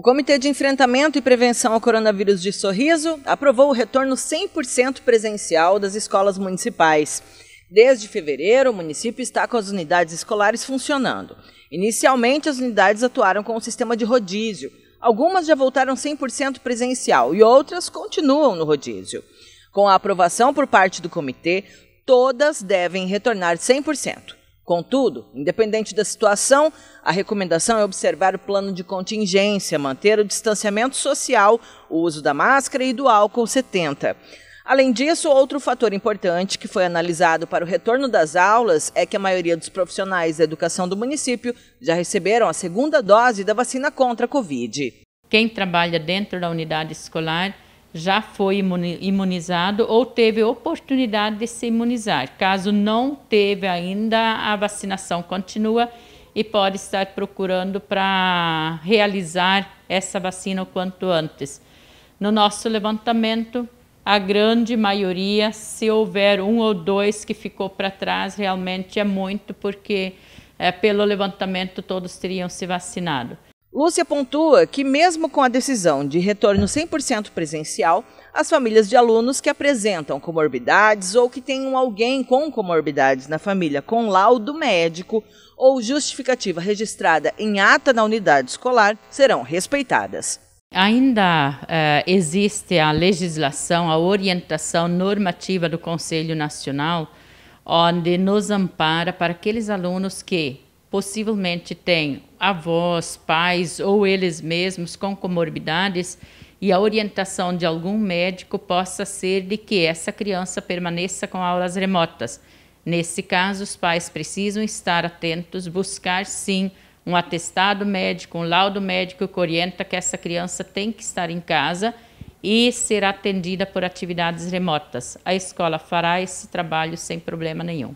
O Comitê de Enfrentamento e Prevenção ao Coronavírus de Sorriso aprovou o retorno 100% presencial das escolas municipais. Desde fevereiro, o município está com as unidades escolares funcionando. Inicialmente, as unidades atuaram com o sistema de rodízio. Algumas já voltaram 100% presencial e outras continuam no rodízio. Com a aprovação por parte do comitê, todas devem retornar 100%. Contudo, independente da situação, a recomendação é observar o plano de contingência, manter o distanciamento social, o uso da máscara e do álcool 70. Além disso, outro fator importante que foi analisado para o retorno das aulas é que a maioria dos profissionais da educação do município já receberam a segunda dose da vacina contra a Covid. Quem trabalha dentro da unidade escolar já foi imunizado ou teve oportunidade de se imunizar. Caso não teve ainda, a vacinação continua e pode estar procurando para realizar essa vacina o quanto antes. No nosso levantamento, a grande maioria, se houver um ou dois que ficou para trás, realmente é muito, porque é, pelo levantamento todos teriam se vacinado. Lúcia pontua que, mesmo com a decisão de retorno 100% presencial, as famílias de alunos que apresentam comorbidades ou que tenham alguém com comorbidades na família com laudo médico ou justificativa registrada em ata na unidade escolar serão respeitadas. Ainda uh, existe a legislação, a orientação normativa do Conselho Nacional, onde nos ampara para aqueles alunos que possivelmente têm avós, pais ou eles mesmos com comorbidades e a orientação de algum médico possa ser de que essa criança permaneça com aulas remotas. Nesse caso, os pais precisam estar atentos, buscar sim um atestado médico, um laudo médico que orienta que essa criança tem que estar em casa e será atendida por atividades remotas. A escola fará esse trabalho sem problema nenhum.